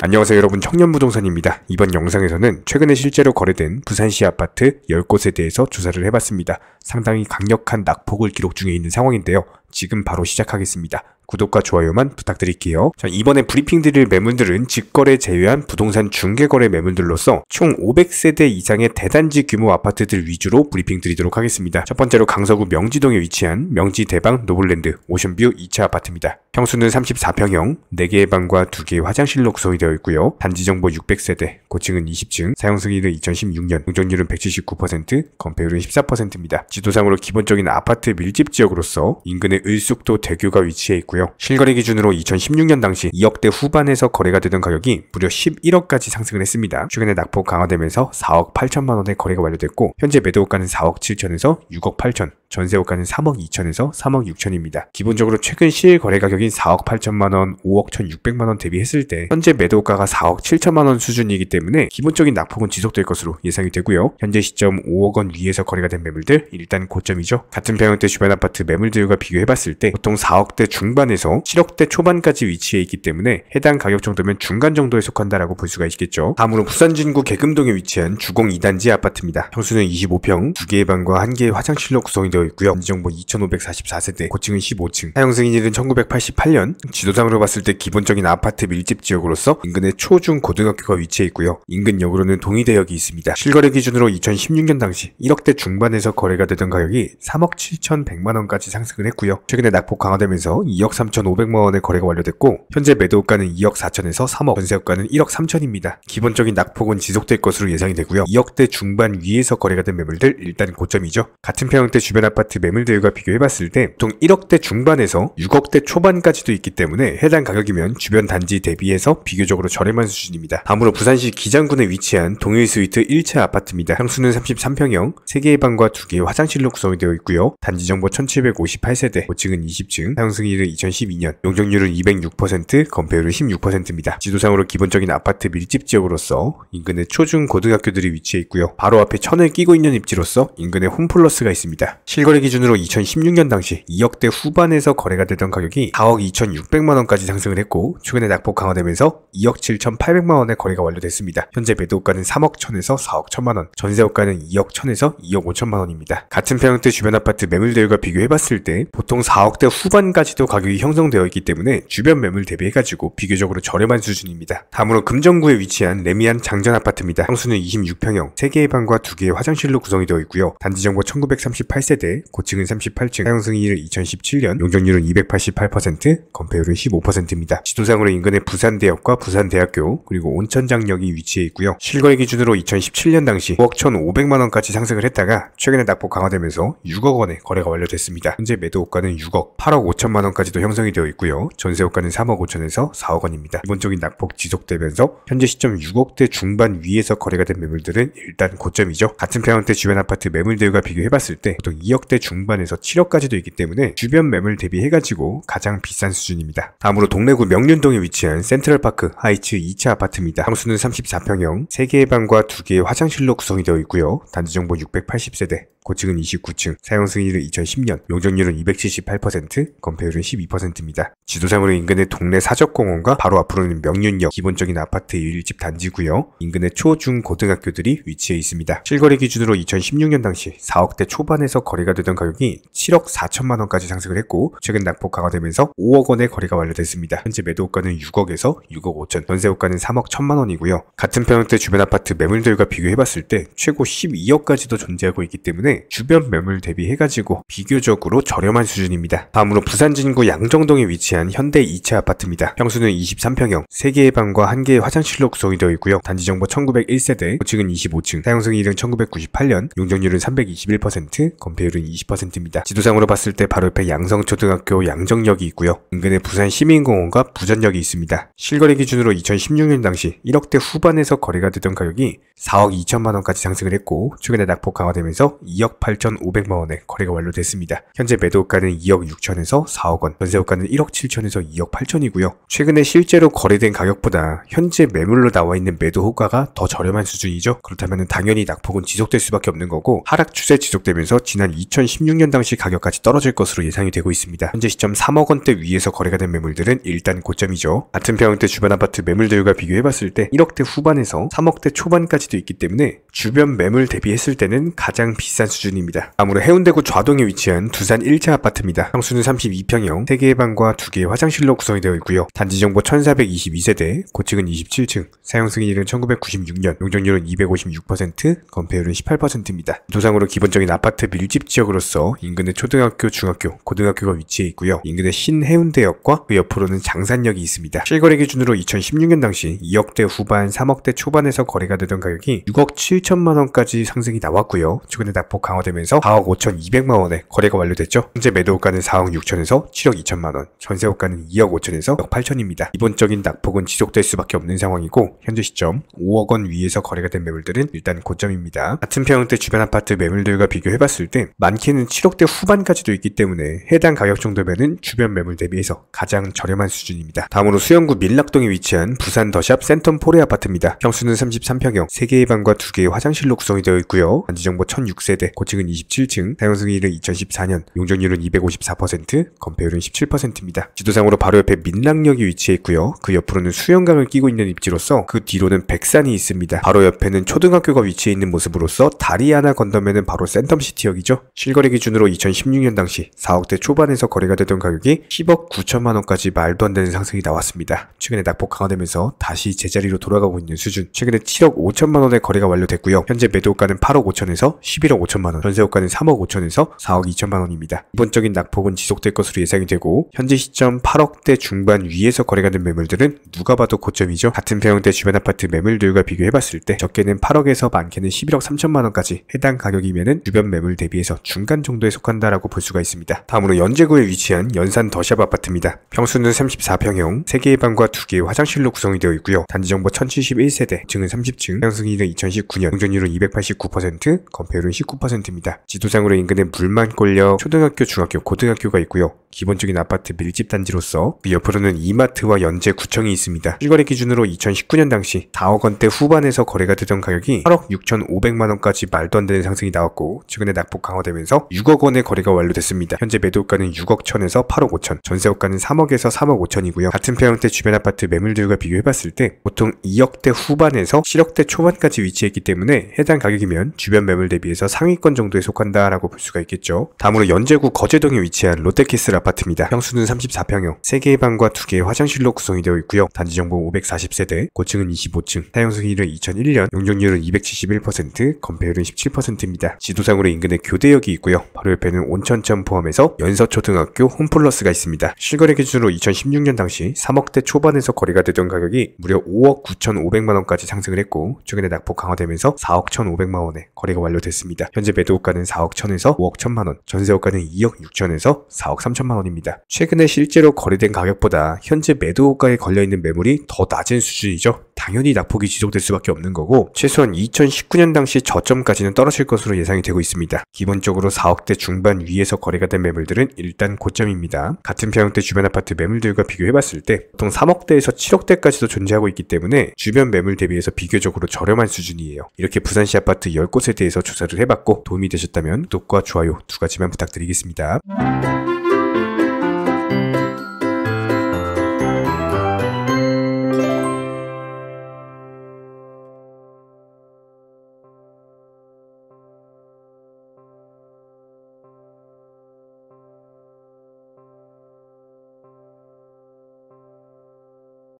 안녕하세요 여러분 청년부동산입니다. 이번 영상에서는 최근에 실제로 거래된 부산시 아파트 10곳에 대해서 조사를 해봤습니다. 상당히 강력한 낙폭을 기록 중에 있는 상황인데요. 지금 바로 시작하겠습니다. 구독과 좋아요만 부탁드릴게요. 자, 이번에 브리핑 드릴 매물들은 직거래 제외한 부동산 중개거래 매물들로서 총 500세대 이상의 대단지 규모 아파트들 위주로 브리핑 드리도록 하겠습니다. 첫 번째로 강서구 명지동에 위치한 명지대방 노블랜드 오션뷰 2차 아파트입니다. 평수는 34평형, 4개의 방과 2개의 화장실로 구성이 되어 있고요. 단지 정보 600세대, 고층은 20층, 사용 승인은 2016년, 용적율은 179%, 건폐율은 14%입니다. 지도상으로 기본적인 아파트 밀집 지역으로서 인근의 을숙도 대교가 위치해 있고요. 실거래 기준으로 2016년 당시 2억대 후반에서 거래가 되던 가격이 무려 11억까지 상승을 했습니다. 최근에 낙폭 강화되면서 4억 8천만 원의 거래가 완료됐고 현재 매도가는 4억 7천에서 6억 8천, 전세호가는 3억 2천에서 3억 6천입니다. 기본적으로 최근 실 거래 가격인 4억 8천만 원, 5억 1,600만 원 대비했을 때 현재 매도가가 4억 7천만 원 수준이기 때문에 때문에 기본적인 낙폭은 지속될 것으로 예상이 되고요. 현재 시점 5억 원 위에서 거래가 된 매물들 일단 고점이죠. 같은 평형대 주변 아파트 매물들과 비교해봤을 때 보통 4억대 중반에서 7억대 초반까지 위치해 있기 때문에 해당 가격 정도면 중간 정도에 속한다라고 볼 수가 있겠죠. 다음으로 부산 진구 개금동에 위치한 주공 2단지 아파트입니다. 평수는 25평, 2개의 방과 1개의 화장실로 구성이 되어 있고요. 인정보 2544세대, 고층은 15층, 사용 승인일은 1988년, 지도상으로 봤을 때 기본적인 아파트 밀집 지역으로서 인근의 초중 고등학교가 위치해 있고요. 있고요. 인근 역으로는 동의대역이 있습니다. 실거래 기준으로 2016년 당시 1억대 중반에서 거래가 되던 가격이 3억 7,100만원까지 상승을 했고요. 최근에 낙폭 강화되면서 2억 3 5 0 0만원의 거래가 완료됐고 현재 매도가는 2억 4천에서 3억, 전세가는 1억 3천입니다. 기본적인 낙폭은 지속될 것으로 예상이 되고요. 2억대 중반 위에서 거래가 된 매물들 일단 고점이죠. 같은 평형대 주변 아파트 매물들과 비교해봤을 때 보통 1억대 중반에서 6억대 초반까지도 있기 때문에 해당 가격이면 주변 단지 대비해서 비교적으로 저렴한 수준입니다. 다음으로 부산시 기장군에 위치한 동일 스위트 1차 아파트입니다. 평수는 33평형, 3개의 방과 2개의 화장실로 구성 되어 있고요. 단지 정보 1758세대, 고층은 20층, 사용승일은 2012년, 용적률은 206%, 건폐율은 16%입니다. 지도상으로 기본적인 아파트 밀집 지역으로서 인근에 초중 고등학교들이 위치해 있고요. 바로 앞에 천을 끼고 있는 입지로서 인근에 홈플러스가 있습니다. 실거래 기준으로 2016년 당시 2억대 후반에서 거래가 되던 가격이 4억 2,600만원까지 상승을 했고 최근에 낙폭 강화되면서 2억 7,800만원의 거래가 완료됐습니다. 있습니다. 현재 매도가는 3억 천에서 4억 천만 원, 전세가는 2억 천에서 2억 5천만 원입니다. 같은 평형대 주변 아파트 매물대율과 비교해봤을 때 보통 4억대 후반까지도 가격이 형성되어 있기 때문에 주변 매물 대비해가지고 비교적으로 저렴한 수준입니다. 다음으로 금정구에 위치한 레미안 장전 아파트입니다. 평수는 26평형, 3개의 방과 2개의 화장실로 구성이 되어 있고요. 단지정보 1938세대, 고층은 38층, 사용승인일 2017년, 용적률은 288%, 건폐율은 15%입니다. 지도상으로 인근의 부산대역과 부산대학교, 그리고 온천장역이 위치에 있고요. 실거래 기준으로 2017년 당시 9억 1,500만 원까지 상승을 했다가 최근에 낙폭 강화되면서 6억 원의 거래가 완료됐습니다. 현재 매도가는 6억, 8억 5천만 원까지도 형성이 되어 있고요. 전세가는 3억 5천에서 4억 원입니다. 기본적인 낙폭 지속되면서 현재 시점 6억대 중반 위에서 거래가 된 매물들은 일단 고점이죠. 같은 평형대 주변 아파트 매물들과 비교해봤을 때 보통 2억대 중반에서 7억까지도 있기 때문에 주변 매물 대비해가지고 가장 비싼 수준입니다. 다음으로 동래구 명륜동에 위치한 센트럴파크 하이츠 2차 아파트입니다. 평수는 4평형 3개의 방과 2개의 화장실로 구성이 되어 있고요. 단지정보 680세대, 고층은 29층, 사용 승인은 2010년, 용적률은 278%, 건폐율은 12%입니다. 지도상으로 인근의 동네 사적공원과 바로 앞으로는 명륜역, 기본적인 아파트 일집 단지고요. 인근의 초, 중, 고등학교들이 위치해 있습니다. 실거래 기준으로 2016년 당시 4억대 초반에서 거래가 되던 가격이 7억 4천만 원까지 상승을 했고 최근 낙폭 강화되면서 5억 원의 거래가 완료됐습니다. 현재 매도가는 6억에서 6억 5천, 전세호가는 3억 1천만 원이고요. 같은 평형대 주변 아파트 매물들과 비교해봤을 때 최고 12억까지도 존재하고 있기 때문에 주변 매물 대비해가지고 비교적으로 저렴한 수준입니다. 다음으로 부산 진구 양정동에 위치한 현대 2차 아파트입니다. 평수는 23평형, 3개의 방과 1개의 화장실로 구성이 되어 있고요. 단지정보 1901세대, 고층은 25층, 사용성이 1은 1998년, 용적률은 321%, 건폐율은 20%입니다. 지도상으로 봤을 때 바로 옆에 양성초등학교 양정역이 있고요. 인근에 부산 시민공원과 부전역이 있습니다. 실거래 기준으로 2016년 당시 1억대 후반에서 거래가 되던 가격이 4억 2천만 원까지 상승을 했고 최근에 낙폭 강화되면서 2억 2억 8,500만 원에 거래가 완료됐습니다. 현재 매도가는 2억 6천에서 4억 원, 전세가는 1억 7천에서 2억 8천이고요. 최근에 실제로 거래된 가격보다 현재 매물로 나와 있는 매도 호가가 더 저렴한 수준이죠. 그렇다면 당연히 낙폭은 지속될 수밖에 없는 거고 하락 추세 지속되면서 지난 2016년 당시 가격까지 떨어질 것으로 예상이 되고 있습니다. 현재 시점 3억 원대 위에서 거래가 된 매물들은 일단 고점이죠. 같은 평형대 주변 아파트 매물들과 비교해봤을 때 1억대 후반에서 3억대 초반까지도 있기 때문에 주변 매물 대비했을 때는 가장 비싼 수준입니다. 아무로 해운대구 좌동에 위치한 두산 1차 아파트입니다. 평수는 32평형, 3개의 방과 2개의 화장실로 구성이 되어 있고요. 단지 정보 1422세대, 고층은 27층, 사용 승인일은 1996년, 용적률은 256%, 건폐율은 18%입니다. 도상으로 기본적인 아파트 밀집 지역으로서 인근의 초등학교, 중학교, 고등학교가 위치해 있고요. 인근의 신해운대역과 그 옆으로는 장산역이 있습니다. 실거래 기준으로 2016년 당시 2억대 후반, 3억대 초반에서 거래가 되던 가격이 6억 7천만 원까지 상승이 나왔고요. 최근에 낙폭 대폭 강화되면서 4억 5,200만 원에 거래가 완료됐죠. 현재 매도가는 4억 6천에서 7억 2천만 원, 전세가는 2억 5천에서 1억 8천입니다. 기본적인 낙폭은 지속될 수밖에 없는 상황이고 현재 시점 5억 원 위에서 거래가 된 매물들은 일단 고점입니다. 같은 평형대 주변 아파트 매물들과 비교해봤을 때 많게는 7억대 후반까지도 있기 때문에 해당 가격 정도면은 주변 매물 대비해서 가장 저렴한 수준입니다. 다음으로 수영구 민락동에 위치한 부산 더샵 센텀 포레 아파트입니다. 평수는 33평형, 3개의 방과 2개의 화장실로 구성이 되어 있고요. 단지정보 1006세대 20대, 고층은 27층, 사용 승인은 2014년, 용적률은 254%, 건폐율은 17%입니다. 지도상으로 바로 옆에 민락역이 위치해 있고요. 그 옆으로는 수영강을 끼고 있는 입지로서 그 뒤로는 백산이 있습니다. 바로 옆에는 초등학교가 위치해 있는 모습으로서 다리 하나 건너면은 바로 센텀시티역이죠. 실거래 기준으로 2016년 당시 4억대 초반에서 거래가 되던 가격이 10억 9천만 원까지 말도 안 되는 상승이 나왔습니다. 최근에 낙폭 강화되면서 다시 제자리로 돌아가고 있는 수준. 최근에 7억 5천만 원의 거래가 완료됐고요. 현재 매도가는 8억 5천에서 11억 5천 5천만 원, 전세호가는 3억 5천에서 4억 2천만 원입니다. 기본적인 낙폭은 지속될 것으로 예상이 되고 현재 시점 8억대 중반 위에서 거래가 된 매물들은 누가 봐도 고점이죠. 같은 평형대 주변 아파트 매물들과 비교해봤을 때 적게는 8억에서 많게는 11억 3천만 원까지 해당 가격이면은 주변 매물 대비해서 중간 정도에 속한다라고 볼 수가 있습니다. 다음으로 연제구에 위치한 연산 더샵 아파트입니다. 평수는 34평형, 3개의 방과 2개의 화장실로 구성이 되어 있고요. 단지정보 1071세대, 층은 30층, 평승이는 2019년, 공전율은 289%, 건폐율은 19%, 3%입니다. 지도상으로 인근에 물만골려 초등학교, 중학교, 고등학교가 있고요. 기본적인 아파트 밀집 단지로서 그 옆으로는 이마트와 연제 구청이 있습니다. 실거래 기준으로 2019년 당시 4억 원대 후반에서 거래가 되던 가격이 8억 6,500만 원까지 말도 안 되는 상승이 나왔고 최근에 낙폭 강화되면서 6억 원의 거래가 완료됐습니다. 현재 매도가는 6억 1 천에서 8억 5천, 전세가는 3억에서 3억 5천이고요. 같은 평형대 주변 아파트 매물들과 비교해봤을 때 보통 2억대 후반에서 7억대 초반까지 위치했기 때문에 해당 가격이면 주변 매물 대비해서 상위 상위권 정도에 속한다라고 볼 수가 있겠죠. 다음으로 연제구 거제동에 위치한 롯데키슬 아파트입니다. 평수는 34평형, 3개의 방과 2개의 화장실로 구성이 되어 있고요. 단지 정보 540세대, 고층은 25층, 사용승일은 2001년, 용적률은 271%, 건폐율은 17%입니다. 지도상으로 인근에 교대역이 있고요. 바로 옆에는 온천천 포함해서 연서초등학교 홈플러스가 있습니다. 실거래 기준으로 2016년 당시 3억대 초반에서 거래가 되던 가격이 무려 5억 9,500만원까지 상승을 했고 최근에 낙폭 강화되면서 4억 1,500만원에 거래가 완료됐습니다. 현재 현재 매도가는 4억 1천에서 5억 1천만 원, 전세가는 2억 6천에서 4억 3천만 원입니다. 최근에 실제로 거래된 가격보다 현재 매도가에 걸려있는 매물이 더 낮은 수준이죠. 당연히 낙폭이 지속될 수밖에 없는 거고 최소한 2019년 당시 저점까지는 떨어질 것으로 예상이 되고 있습니다. 기본적으로 4억대 중반 위에서 거래가 된 매물들은 일단 고점입니다. 같은 평형대 주변 아파트 매물들과 비교해봤을 때 보통 3억대에서 7억대까지도 존재하고 있기 때문에 주변 매물 대비해서 비교적으로 저렴한 수준이에요. 이렇게 부산시 아파트 10곳에 대해서 조사를 해봤고 도움이 되셨다면 구독과 좋아요 두 가지만 부탁드리겠습니다.